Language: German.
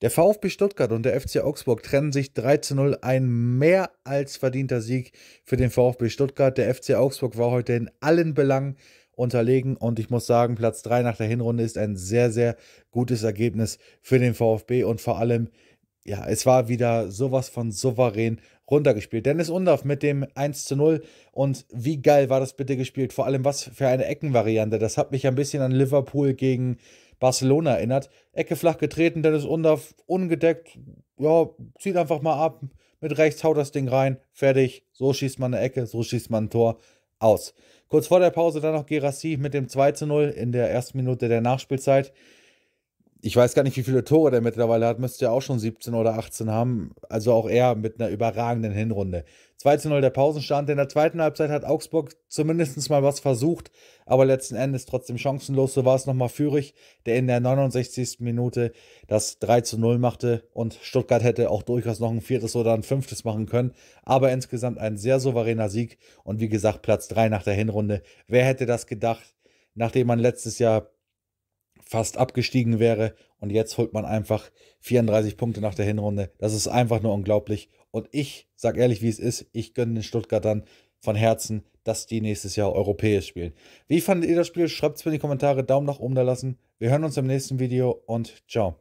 Der VfB Stuttgart und der FC Augsburg trennen sich 3 zu 0. Ein mehr als verdienter Sieg für den VfB Stuttgart. Der FC Augsburg war heute in allen Belangen unterlegen und ich muss sagen, Platz 3 nach der Hinrunde ist ein sehr, sehr gutes Ergebnis für den VfB und vor allem, ja, es war wieder sowas von souverän runtergespielt. Dennis Undorf mit dem 1 zu 0 und wie geil war das bitte gespielt, vor allem was für eine Eckenvariante. Das hat mich ein bisschen an Liverpool gegen Barcelona erinnert. Ecke flach getreten, Dennis Undaff ungedeckt, ja, zieht einfach mal ab, mit rechts haut das Ding rein, fertig, so schießt man eine Ecke, so schießt man ein Tor, aus. Kurz vor der Pause dann noch Gerassi mit dem 2 zu 0 in der ersten Minute der Nachspielzeit ich weiß gar nicht, wie viele Tore der mittlerweile hat, müsste ja auch schon 17 oder 18 haben. Also auch er mit einer überragenden Hinrunde. 2 zu 0 der Pausenstand. In der zweiten Halbzeit hat Augsburg zumindest mal was versucht, aber letzten Endes trotzdem chancenlos. So war es nochmal Führig, der in der 69. Minute das 3 zu 0 machte und Stuttgart hätte auch durchaus noch ein viertes oder ein fünftes machen können. Aber insgesamt ein sehr souveräner Sieg und wie gesagt Platz 3 nach der Hinrunde. Wer hätte das gedacht, nachdem man letztes Jahr fast abgestiegen wäre. Und jetzt holt man einfach 34 Punkte nach der Hinrunde. Das ist einfach nur unglaublich. Und ich sag ehrlich, wie es ist, ich gönne den Stuttgartern von Herzen, dass die nächstes Jahr europäisch spielen. Wie fandet ihr das Spiel? Schreibt es mir in die Kommentare, Daumen nach oben da lassen. Wir hören uns im nächsten Video und ciao.